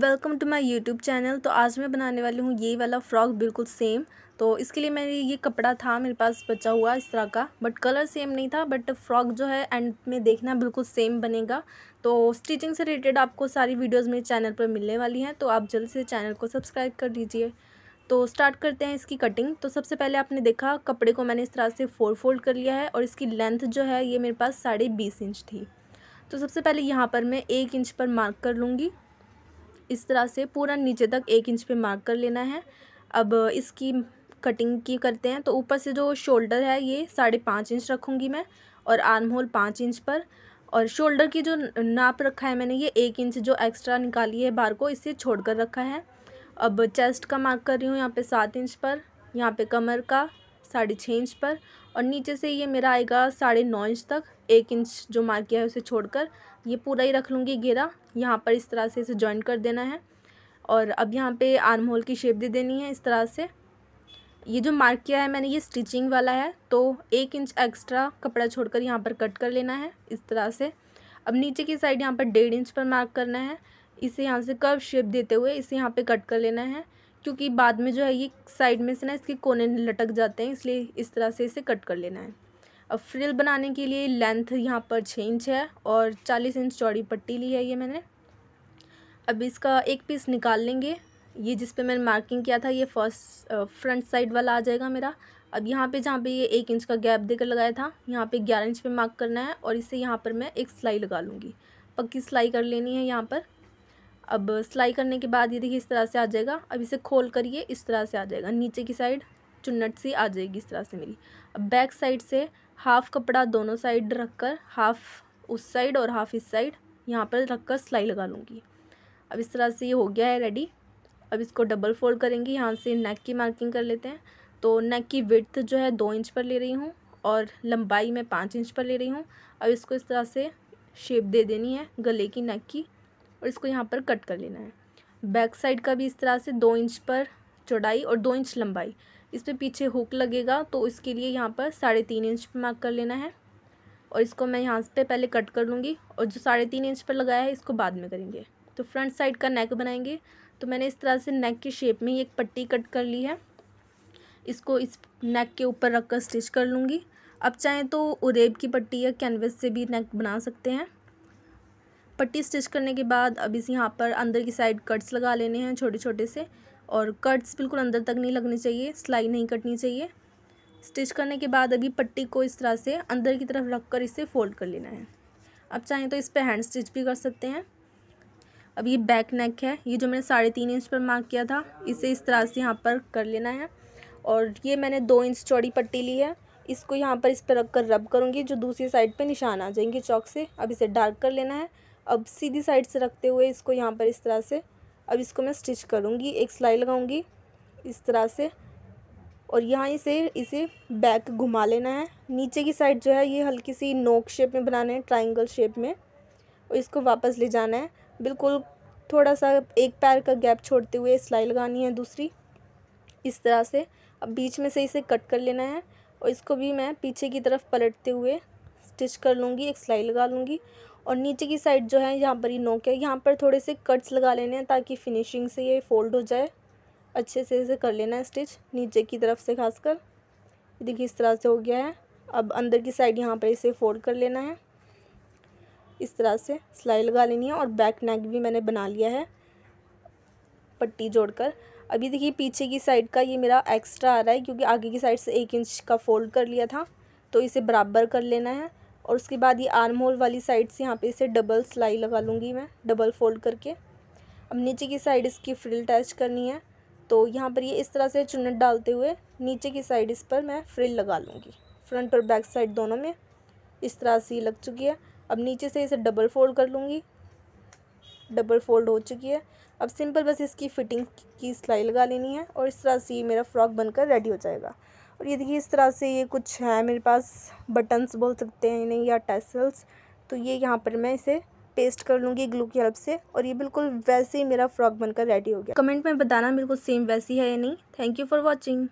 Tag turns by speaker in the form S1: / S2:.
S1: welcome to my YouTube channel तो आज मैं बनाने वाली हूँ ये वाला फ्रॉक बिल्कुल सेम तो इसके लिए मैंने ये कपड़ा था मेरे पास बचा हुआ इस तरह का बट कलर सेम नहीं था बट फ्रॉक जो है एंड में देखना बिल्कुल सेम बनेगा तो स्टिचिंग से रिलेटेड आपको सारी वीडियोज़ मेरे चैनल पर मिलने वाली हैं तो आप जल्द से चैनल को सब्सक्राइब कर दीजिए तो स्टार्ट करते हैं इसकी कटिंग तो सबसे पहले आपने देखा कपड़े को मैंने इस तरह से फोर फोल्ड कर लिया है और इसकी लेंथ जो है ये मेरे पास साढ़े बीस इंच थी तो सबसे पहले यहाँ पर मैं एक इंच पर मार्क कर लूँगी इस तरह से पूरा नीचे तक एक इंच पे मार्क कर लेना है अब इसकी कटिंग की करते हैं तो ऊपर से जो शोल्डर है ये साढ़े पाँच इंच रखूँगी मैं और आर्म होल पाँच इंच पर और शोल्डर की जो नाप रखा है मैंने ये एक इंच जो एक्स्ट्रा निकाली है बार को इसे छोड़ कर रखा है अब चेस्ट का मार्क कर रही हूँ यहाँ पे सात इंच पर यहाँ पे कमर का साढ़े छः इंच पर और नीचे से ये मेरा आएगा साढ़े नौ इंच तक एक इंच जो मार्क किया है उसे छोड़कर ये पूरा ही रख लूँगी घेरा यहाँ पर इस तरह से इसे जॉइन कर देना है और अब यहाँ पे आर्म होल की शेप दे देनी है इस तरह से ये जो मार्क किया है मैंने ये स्टिचिंग वाला है तो एक इंच एक्स्ट्रा कपड़ा छोड़कर यहाँ पर कट कर लेना है इस तरह से अब नीचे की साइड यहाँ पर डेढ़ इंच पर मार्क करना है इसे यहाँ से कर्व शेप देते हुए इसे यहाँ पे कट कर लेना है क्योंकि बाद में जो है ये साइड में से ना इसके कोने लटक जाते हैं इसलिए इस तरह से इसे कट कर लेना है अब फ्रिल बनाने के लिए लेंथ यहाँ पर छः इंच है और चालीस इंच चौड़ी पट्टी ली है ये मैंने अब इसका एक पीस निकाल लेंगे ये जिस पे मैंने मार्किंग किया था ये फर्स्ट फ्रंट साइड वाला आ जाएगा मेरा अब यहाँ पे जहाँ पे ये एक इंच का गैप देकर लगाया था यहाँ पे ग्यारह इंच पे मार्क करना है और इसे यहाँ पर मैं एक सिलाई लगा लूँगी पक्की सिलाई कर लेनी है यहाँ पर अब सिलाई करने के बाद ये देखिए इस तरह से आ जाएगा अब इसे खोल कर ये इस तरह से आ जाएगा नीचे की साइड चुन्नट सी आ जाएगी इस तरह से मेरी अब बैक साइड से हाफ़ कपड़ा दोनों साइड रख कर हाफ़ उस साइड और हाफ़ इस साइड यहाँ पर रख कर सिलाई लगा लूँगी अब इस तरह से ये हो गया है रेडी अब इसको डबल फोल्ड करेंगे यहाँ से नेक की मार्किंग कर लेते हैं तो नेक की विड्थ जो है दो इंच पर ले रही हूँ और लंबाई मैं पाँच इंच पर ले रही हूँ अब इसको इस तरह से शेप दे देनी है गले की नेक की और इसको यहाँ पर कट कर लेना है बैक साइड का भी इस तरह से दो इंच पर चौड़ाई और दो इंच लंबाई इस पर पीछे हुक लगेगा तो इसके लिए यहाँ पर साढ़े तीन इंच पर मार्क कर लेना है और इसको मैं यहाँ पे पहले कट कर लूँगी और जो साढ़े तीन इंच पर लगाया है इसको बाद में करेंगे तो फ्रंट साइड का नेक बनाएंगे तो मैंने इस तरह से नेक की शेप में ही एक पट्टी कट कर ली है इसको इस नेक के ऊपर रख कर स्टिच कर लूँगी अब चाहें तो उरेब की पट्टी या कैनवस से भी नेक बना सकते हैं पट्टी स्टिच करने के बाद अब इस यहाँ पर अंदर की साइड कट्स लगा लेने हैं छोटे छोटे से और कट्स बिल्कुल अंदर तक नहीं लगने चाहिए सिलाई नहीं कटनी चाहिए स्टिच करने के बाद अभी पट्टी को इस तरह से अंदर की तरफ रख कर इसे फ़ोल्ड कर लेना है अब चाहें तो इस पर हैंड स्टिच भी कर सकते हैं अब ये बैक नेक है ये जो मैंने साढ़े तीन इंच पर मार्क किया था इसे इस तरह से यहाँ पर कर लेना है और ये मैंने दो इंच चौड़ी पट्टी ली है इसको यहाँ पर इस पर रख कर रब करूँगी जो दूसरी साइड पर निशान आ जाएंगे चौक से अब इसे डार्क कर लेना है अब सीधी साइड से रखते हुए इसको यहाँ पर इस तरह से अब इसको मैं स्टिच करूँगी एक सिलाई लगाऊँगी इस तरह से और यहाँ इसे इसे बैक घुमा लेना है नीचे की साइड जो है ये हल्की सी नोक शेप में बनाना है ट्राइंगल शेप में और इसको वापस ले जाना है बिल्कुल थोड़ा सा एक पैर का गैप छोड़ते हुए सिलाई लगानी है दूसरी इस तरह से अब बीच में से इसे कट कर लेना है और इसको भी मैं पीछे की तरफ पलटते हुए स्टिच कर लूँगी एक सिलाई लगा लूँगी और नीचे की साइड जो है यहाँ पर ही नोक है यहाँ पर थोड़े से कट्स लगा लेने हैं ताकि फिनिशिंग से ये फोल्ड हो जाए अच्छे से इसे कर लेना है स्टिच नीचे की तरफ से खासकर देखिए इस तरह से हो गया है अब अंदर की साइड यहाँ पर इसे फोल्ड कर लेना है इस तरह से सिलाई लगा लेनी है और बैक नेक भी मैंने बना लिया है पट्टी जोड़कर अभी देखिए पीछे की साइड का ये मेरा एक्स्ट्रा आ रहा है क्योंकि आगे की साइड से एक इंच का फोल्ड कर लिया था तो इसे बराबर कर लेना है और उसके बाद ये आर्म होल वाली साइड से यहाँ पे इसे डबल सिलाई लगा लूँगी मैं डबल फोल्ड करके अब नीचे की साइड इसकी फ्रिल अटैच करनी है तो यहाँ पर ये इस तरह से चुनट डालते हुए नीचे की साइड इस पर मैं फ्रिल लगा लूँगी फ्रंट और बैक साइड दोनों में इस तरह से लग चुकी है अब नीचे से इसे डबल फोल्ड कर लूँगी डबल फोल्ड हो चुकी है अब सिंपल बस इसकी फिटिंग की सिलाई लगा लेनी है और इस तरह से मेरा फ्रॉक बनकर रेडी हो जाएगा और ये देखिए इस तरह से ये कुछ है मेरे पास बटन्स बोल सकते हैं इन्हें या टेसल्स तो ये यहाँ पर मैं इसे पेस्ट कर लूँगी ग्लू की हेल्प से और ये बिल्कुल वैसे ही मेरा फ्रॉक बनकर रेडी हो गया कमेंट में बताना बिल्कुल सेम वैसी है या नहीं थैंक यू फॉर वॉचिंग